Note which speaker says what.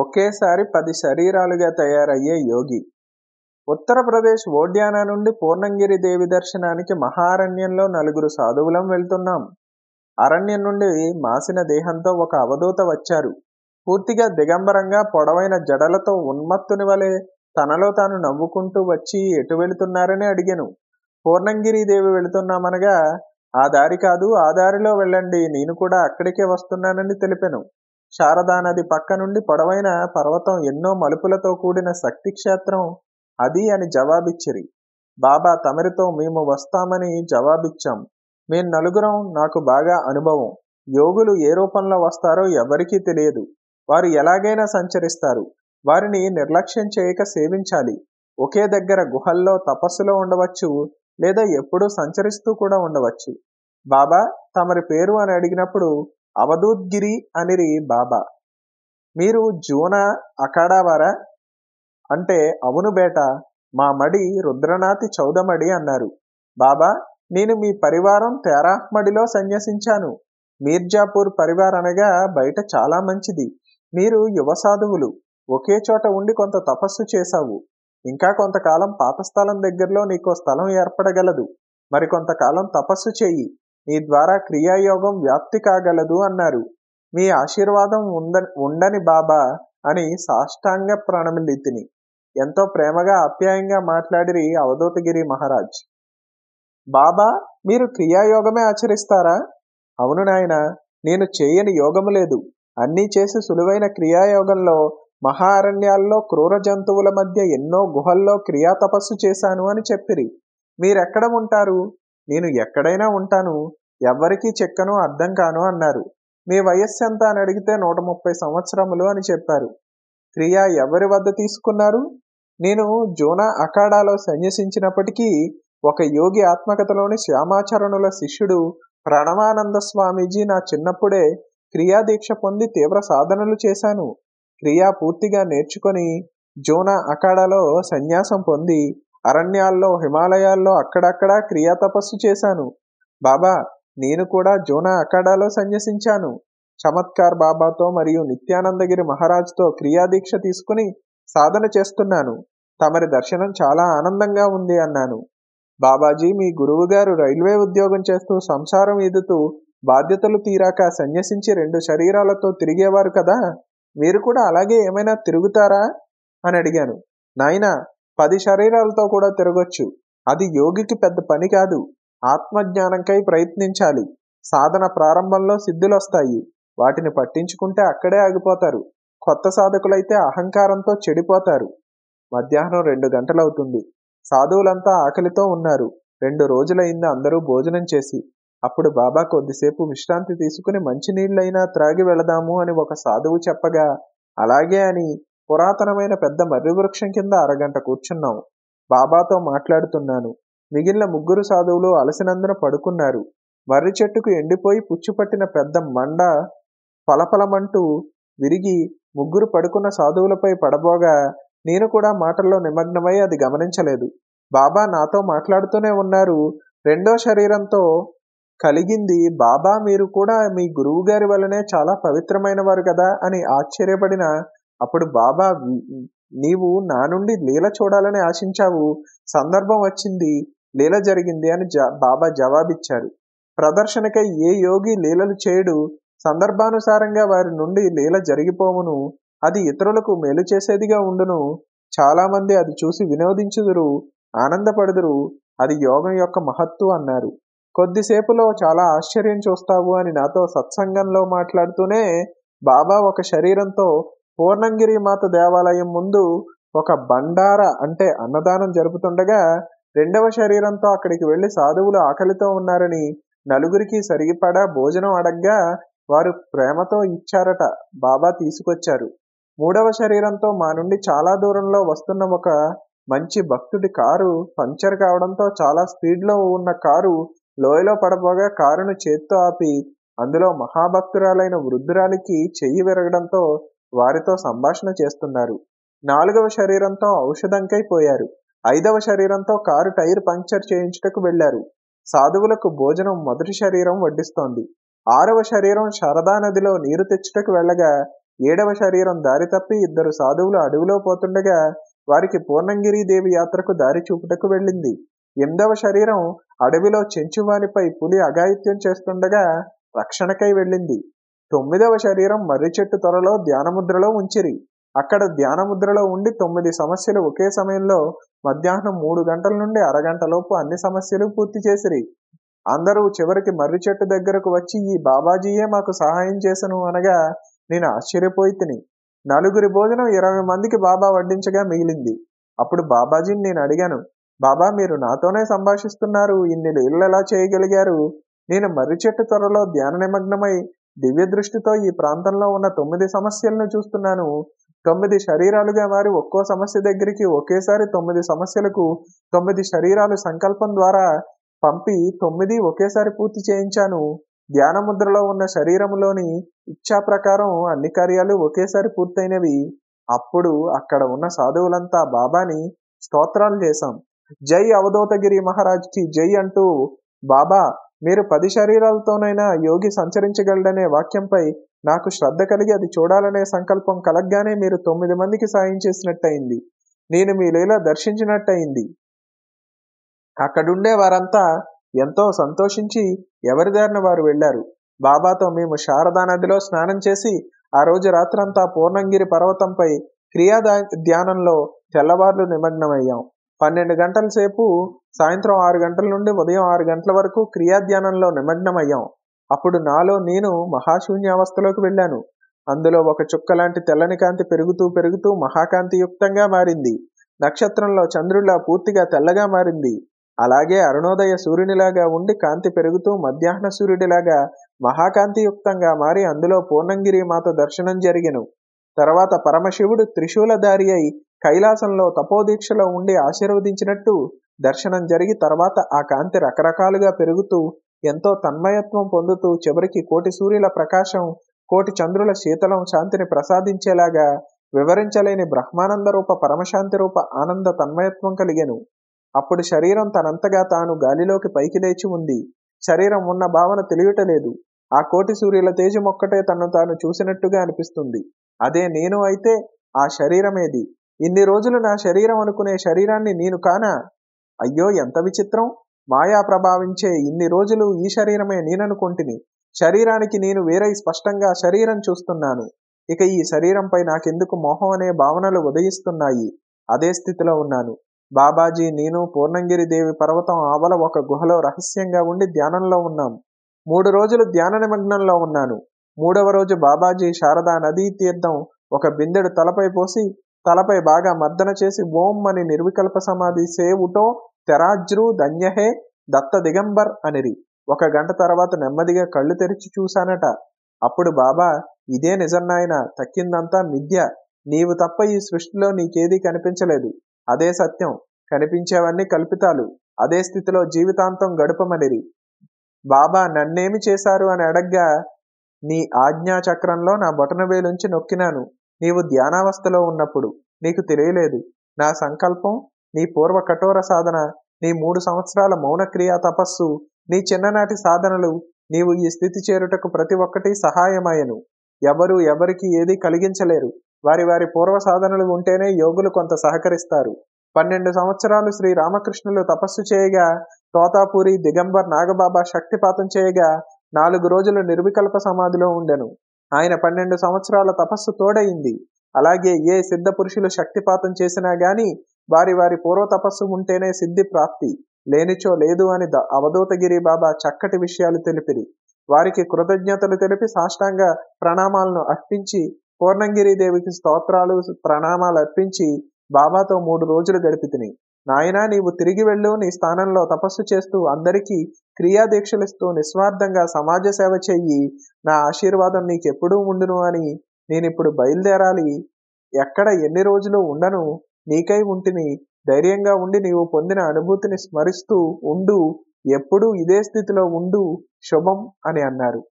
Speaker 1: ఒకేసారి పది శరీరాలుగా తయారయ్యే యోగి ఉత్తరప్రదేశ్ ఓడ్యానా నుండి పూర్ణంగిరి దేవి దర్శనానికి మహారణ్యంలో నలుగురు సాధువులం వెళ్తున్నాం అరణ్యం నుండి మాసిన దేహంతో ఒక అవధూత వచ్చారు పూర్తిగా దిగంబరంగా పొడవైన జడలతో ఉన్మత్తుని వలె తనలో తాను నవ్వుకుంటూ వచ్చి ఎటు వెళుతున్నారని అడిగాను పూర్ణంగిరి దేవి వెళుతున్నామనగా ఆ దారి కాదు ఆ దారిలో వెళ్ళండి నేను కూడా అక్కడికే వస్తున్నానని తెలిపాను శారదానది పక్క నుండి పొడవైన పర్వతం ఎన్నో మలుపులతో కూడిన శక్తి క్షేత్రం అది అని జవాబిచ్చిరి బాబా తమరితో మేము వస్తామని జవాబిచ్చాం మేం నలుగురం నాకు బాగా అనుభవం యోగులు ఏ రూపంలో వస్తారో ఎవరికీ తెలియదు వారు ఎలాగైనా సంచరిస్తారు వారిని నిర్లక్ష్యం చేయక సేవించాలి ఒకే దగ్గర గుహల్లో తపస్సులో ఉండవచ్చు లేదా ఎప్పుడూ సంచరిస్తూ కూడా ఉండవచ్చు బాబా తమరి పేరు అని అడిగినప్పుడు అవధూద్గిరి అనిరి బాబా మీరు జూన అఖాడావారా అంటే అవును బేట మా మడి రుద్రనాథి చౌదమడి అన్నారు బాబా నేను మీ పరివారం తేరాహ్మడిలో సన్యసించాను మీర్జాపూర్ పరివార్ అనగా బయట చాలా మంచిది మీరు యువ సాధువులు ఒకే చోట ఉండి కొంత తపస్సు చేశావు ఇంకా కొంతకాలం పాతస్థలం దగ్గరలో నీకో స్థలం ఏర్పడగలదు మరికొంతకాలం తపస్సు చెయ్యి మీ ద్వారా క్రియాయోగం వ్యాప్తి కాగలదు అన్నారు మీ ఆశీర్వాదం ఉంద ఉండని బాబా అని సాష్టాంగ ప్రణమిలితిని ఎంతో ప్రేమగా ఆప్యాయంగా మాట్లాడిరి అవధూతగిరి మహారాజ్ బాబా మీరు క్రియాయోగమే ఆచరిస్తారా అవును నాయన నేను చేయని యోగము లేదు అన్నీ చేసి సులువైన క్రియాయోగంలో మహారణ్యాల్లో క్రూర జంతువుల మధ్య ఎన్నో గుహల్లో క్రియా తపస్సు చేశాను అని చెప్పిరి మీరెక్కడ ఉంటారు నేను ఎక్కడైనా ఉంటాను ఎవ్వరికీ చెక్కను అర్థం కాను అన్నారు మీ వయస్సు ఎంత అని అడిగితే నూట ముప్పై సంవత్సరములు అని చెప్పారు క్రియా ఎవరి వద్ద తీసుకున్నారు నేను జోనా అఖాడాలో సన్యసించినప్పటికీ ఒక యోగి ఆత్మకథలోని శ్యామాచరణుల శిష్యుడు ప్రణవానంద స్వామీజీ నా చిన్నప్పుడే క్రియాదీక్ష పొంది తీవ్ర సాధనలు చేశాను క్రియా పూర్తిగా నేర్చుకొని జోనా అఖాడాలో సన్యాసం పొంది అరణ్యాల్లో హిమాలయాల్లో అక్కడక్కడా క్రియా తపస్సు చేశాను బాబా నేను కూడా జోనా అఖాడాలో సన్యసించాను చమత్కార్ బాబాతో మరియు నిత్యానందగిరి మహారాజుతో క్రియాదీక్ష తీసుకుని సాధన చేస్తున్నాను తమరి దర్శనం చాలా ఆనందంగా ఉంది అన్నాను బాబాజీ మీ గురువుగారు రైల్వే ఉద్యోగం చేస్తూ సంసారం ఎదుతూ బాధ్యతలు తీరాక సన్యసించి రెండు శరీరాలతో తిరిగేవారు కదా మీరు కూడా అలాగే ఏమైనా తిరుగుతారా అని అడిగాను నాయనా పది శరీరాలతో కూడా తిరగొచ్చు అది యోగికి పెద్ద పని కాదు ఆత్మజ్ఞానంకై ప్రయత్నించాలి సాధన ప్రారంభంలో సిద్ధులొస్తాయి వాటిని పట్టించుకుంటే అక్కడే ఆగిపోతారు కొత్త సాధకులైతే అహంకారంతో చెడిపోతారు మధ్యాహ్నం రెండు గంటలవుతుంది సాధువులంతా ఆకలితో ఉన్నారు రెండు రోజులైంది అందరూ భోజనం చేసి అప్పుడు బాబా కొద్దిసేపు విశ్రాంతి తీసుకుని మంచినీళ్ళైనా త్రాగి వెళదాము అని ఒక సాధువు చెప్పగా అలాగే అని పురాతనమైన పెద్ద మర్రి వృక్షం కింద అరగంట కూర్చున్నాం బాబాతో మాట్లాడుతున్నాను మిగిలిన ముగ్గురు సాధువులు అలసినందున పడుకున్నారు మర్రి చెట్టుకు ఎండిపోయి పుచ్చుపట్టిన పెద్ద మండ పలపలమంటూ విరిగి ముగ్గురు పడుకున్న సాధువులపై పడబోగా నేను కూడా మాటల్లో నిమగ్నమై అది గమనించలేదు బాబా నాతో మాట్లాడుతూనే ఉన్నారు రెండో శరీరంతో కలిగింది బాబా మీరు కూడా మీ గురువుగారి వల్లనే చాలా పవిత్రమైన వారు కదా అని ఆశ్చర్యపడిన అప్పుడు బాబా నీవు నా నుండి లీల చూడాలని ఆశించావు సందర్భం వచ్చింది లీల జరిగింది అని బాబా జవాబిచ్చారు ప్రదర్శనకై ఏ యోగి లీలలు చేయడు సందర్భానుసారంగా వారి నుండి లీల జరిగిపోవును అది ఇతరులకు మేలు చేసేదిగా ఉండును చాలామంది అది చూసి వినోదించుదురు ఆనందపడుదురు అది యోగం యొక్క మహత్తు అన్నారు కొద్దిసేపులో చాలా ఆశ్చర్యం చూస్తావు అని నాతో సత్సంగంలో మాట్లాడుతూనే బాబా ఒక శరీరంతో పూర్ణంగిరి మాత దేవాలయం ముందు ఒక బండార అంటే అన్నదానం జరుపుతుండగా రెండవ శరీరంతో అక్కడికి వెళ్లి సాధువులు ఆకలితో ఉన్నారని నలుగురికి సరిగిపడా భోజనం అడగ్గా వారు ప్రేమతో ఇచ్చారట బాబా తీసుకొచ్చారు మూడవ శరీరంతో మా నుండి చాలా దూరంలో వస్తున్న ఒక మంచి భక్తుడి కారు పంక్చర్ కావడంతో చాలా స్పీడ్లో ఉన్న కారు లోయలో పడబోగా కారును చేత్తో ఆపి అందులో మహాభక్తురాలైన వృద్ధురాలికి చెయ్యి విరగడంతో వారితో సంభాషణ చేస్తున్నారు నాలుగవ శరీరంతో ఔషధంకైపోయారు ఐదవ శరీరంతో కారు టైర్ పంక్చర్ చేయించుటకు వెళ్లారు సాధువులకు భోజనం మొదటి శరీరం వడ్డిస్తోంది ఆరవ శరీరం శారదా నదిలో నీరు తెచ్చుటకు వెళ్ళగా ఏడవ శరీరం దారి తప్పి ఇద్దరు సాధువులు అడవిలో పోతుండగా వారికి పూర్ణంగిరి దేవి యాత్రకు దారి చూపుటకు వెళ్ళింది ఎనిమిదవ శరీరం అడవిలో చెంచువానిపై పులి అఘాయిత్యం చేస్తుండగా రక్షణకై వెళ్ళింది తొమ్మిదవ శరీరం మర్రి చెట్టు త్వరలో ధ్యానముద్రలో ఉంచిరి అక్కడ ధ్యానముద్రలో ఉండి తొమ్మిది సమస్యలు ఒకే సమయంలో మధ్యాహ్నం మూడు గంటల నుండి అరగంటలోపు అన్ని సమస్యలు పూర్తి చేసిరి అందరూ చివరికి మర్రి చెట్టు దగ్గరకు వచ్చి ఈ బాబాజీయే మాకు సహాయం చేసను అనగా నేను ఆశ్చర్యపోయి తిని నలుగురి భోజనం ఇరవై మందికి బాబా వడ్డించగా మిగిలింది అప్పుడు బాబాజీని నేను అడిగాను బాబా మీరు నాతోనే సంభాషిస్తున్నారు ఇన్ని ఇళ్ళు ఎలా చేయగలిగారు నేను మర్రి చెట్టు త్వరలో ధ్యాన నిమగ్నమై దివ్య దృష్టితో ఈ ప్రాంతంలో ఉన్న తొమ్మిది సమస్యలను చూస్తున్నాను తొమ్మిది శరీరాలుగా మారి ఒక్కో సమస్య దగ్గరికి ఒకేసారి తొమ్మిది సమస్యలకు తొమ్మిది శరీరాలు సంకల్పం ద్వారా పంపి తొమ్మిది ఒకేసారి పూర్తి చేయించాను ధ్యానముద్రలో ఉన్న శరీరంలోని ఇచ్చా ప్రకారం అన్ని కార్యాలు ఒకేసారి పూర్తయినవి అప్పుడు అక్కడ ఉన్న సాధువులంతా బాబాని స్తోత్రాలు చేశాం జై అవధూతగిరి మహారాజ్కి జై అంటూ బాబా మీరు పది శరీరాలతోనైనా యోగి సంచరించగలడనే వాక్యంపై నాకు శ్రద్ధ కలిగి అది చూడాలనే సంకల్పం కలగ్గానే మీరు తొమ్మిది మందికి సాయం చేసినట్టయింది నేను మీ లీల దర్శించినట్టయింది అక్కడుండే వారంతా ఎంతో సంతోషించి ఎవరిదారిన వారు వెళ్లారు బాబాతో మేము శారదా నదిలో స్నానం చేసి ఆ రోజు రాత్రంతా పూర్ణంగిరి పర్వతంపై క్రియా ధ్యానంలో తెల్లవార్లు నిమగ్నమయ్యాం పన్నెండు గంటల సేపు సాయంత్రం ఆరు గంటల నుండి ఉదయం ఆరు గంటల వరకు క్రియాధ్యానంలో నిమగ్నమయ్యాం అప్పుడు నాలో నేను మహాశూన్యావస్థలోకి వెళ్ళాను అందులో ఒక చుక్క లాంటి తెల్లని కాంతి పెరుగుతూ పెరుగుతూ మహాకాంతియుక్తంగా మారింది నక్షత్రంలో చంద్రుల పూర్తిగా తెల్లగా మారింది అలాగే అరుణోదయ సూర్యునిలాగా ఉండి కాంతి పెరుగుతూ మధ్యాహ్న సూర్యుడిలాగా మహాకాంతియుక్తంగా మారి అందులో పూర్ణంగిరి మాత దర్శనం జరిగెను తర్వాత పరమశివుడు త్రిశూలధారి అయి కైలాసంలో తపోదీక్షలో ఉండి ఆశీర్వదించినట్టు దర్శనం జరిగి తర్వాత ఆ కాంతి రకరకాలుగా పెరుగుతూ ఎంతో తన్మయత్వం పొందుతూ చివరికి కోటి సూర్యుల ప్రకాశం కోటి చంద్రుల శీతలం శాంతిని ప్రసాదించేలాగా వివరించలేని బ్రహ్మానంద రూప పరమశాంతి రూప ఆనంద తన్మయత్వం కలిగెను అప్పుడు శరీరం తనంతగా తాను గాలిలోకి పైకి లేచి ఉంది శరీరం ఉన్న భావన తెలియటలేదు ఆ కోటి సూర్యుల తేజమొక్కటే తను తాను చూసినట్టుగా అనిపిస్తుంది అదే నేను అయితే ఆ శరీరమేది ఇన్ని రోజులు నా శరీరం అనుకునే శరీరాన్ని నేను కానా అయ్యో ఎంత విచిత్రం మాయా ప్రభావించే ఇన్ని రోజులు ఈ శరీరమే నేననుకుంటుని శరీరానికి నేను వేరే స్పష్టంగా శరీరం చూస్తున్నాను ఇక ఈ శరీరంపై నాకెందుకు మోహం అనే భావనలు ఉదయిస్తున్నాయి అదే స్థితిలో ఉన్నాను బాబాజీ నేను పూర్ణంగిరి దేవి పర్వతం ఆవల ఒక గుహలో రహస్యంగా ఉండి ధ్యానంలో ఉన్నాం మూడు రోజులు ధ్యాన నిమగ్నంలో ఉన్నాను మూడవ రోజు బాబాజీ శారదా నదీ తీర్థం ఒక బిందెడు తలపై పోసి తలపై బాగా మర్దన చేసి ఓం అని నిర్వికల్ప సమాధి సేవుటో తెరాజ్రు ధన్యహే దత్త దిగంబర్ అనిరి ఒక గంట తర్వాత నెమ్మదిగా కళ్ళు తెరిచి చూశానట అప్పుడు బాబా ఇదే నిజం నాయన తక్కిందంతా మిథ్య నీవు తప్ప ఈ సృష్టిలో నీకేదీ కనిపించలేదు అదే సత్యం కనిపించేవన్నీ కల్పితాలు అదే స్థితిలో జీవితాంతం గడపమనిరి బాబా నన్నేమి చేశారు అని అడగ్గా నీ ఆజ్ఞాచక్రంలో నా బొటనవేలుంచి నొక్కినాను నీవు ధ్యానావస్థలో ఉన్నప్పుడు నీకు తెలియలేదు నా సంకల్పం నీ పూర్వ కఠోర సాధన నీ మూడు సంవత్సరాల మౌనక్రియా తపస్సు నీ చిన్ననాటి సాధనలు నీవు ఈ స్థితి చేరుటకు ప్రతి ఒక్కటి సహాయమయ్యను ఎవరు ఎవరికి ఏది కలిగించలేరు వారి వారి పూర్వ సాధనలు ఉంటేనే యోగులు కొంత సహకరిస్తారు పన్నెండు సంవత్సరాలు శ్రీ రామకృష్ణులు తపస్సు చేయగా తోతాపూరి దిగంబర్ నాగబాబా శక్తిపాతం చేయగా నాలుగు రోజులు నిర్వికల్ప సమాధిలో ఉండెను ఆయన పన్నెండు సంవత్సరాల తపస్సు తోడయింది అలాగే ఏ సిద్ధ పురుషులు శక్తిపాతం చేసినా గాని వారి వారి పూర్వ తపస్సు ఉంటేనే సిద్ధి ప్రాప్తి లేనిచో లేదు అని అవధూతగిరి బాబా చక్కటి విషయాలు తెలిపిరి వారికి కృతజ్ఞతలు తెలిపి సాష్టాంగ ప్రణామాలను అర్పించి పూర్ణంగిరిదేవికి స్తోత్రాలు ప్రణామాలు అర్పించి బాబాతో మూడు రోజులు గడిపి తిని నాయనా నీవు తిరిగి వెళ్ళు నీ స్థానంలో తపస్సు చేస్తూ అందరికీ క్రియాదీక్షలిస్తూ నిస్వార్థంగా సమాజ సేవ చెయ్యి నా ఆశీర్వాదం నీకెప్పుడూ ఉండును అని నేనిప్పుడు బయలుదేరాలి ఎక్కడ ఎన్ని రోజులు ఉండను నీకై ఉంటిని ధైర్యంగా ఉండి నీవు పొందిన అనుభూతిని స్మరిస్తూ ఉండు ఎప్పుడూ ఇదే స్థితిలో ఉండు శుభం అని అన్నారు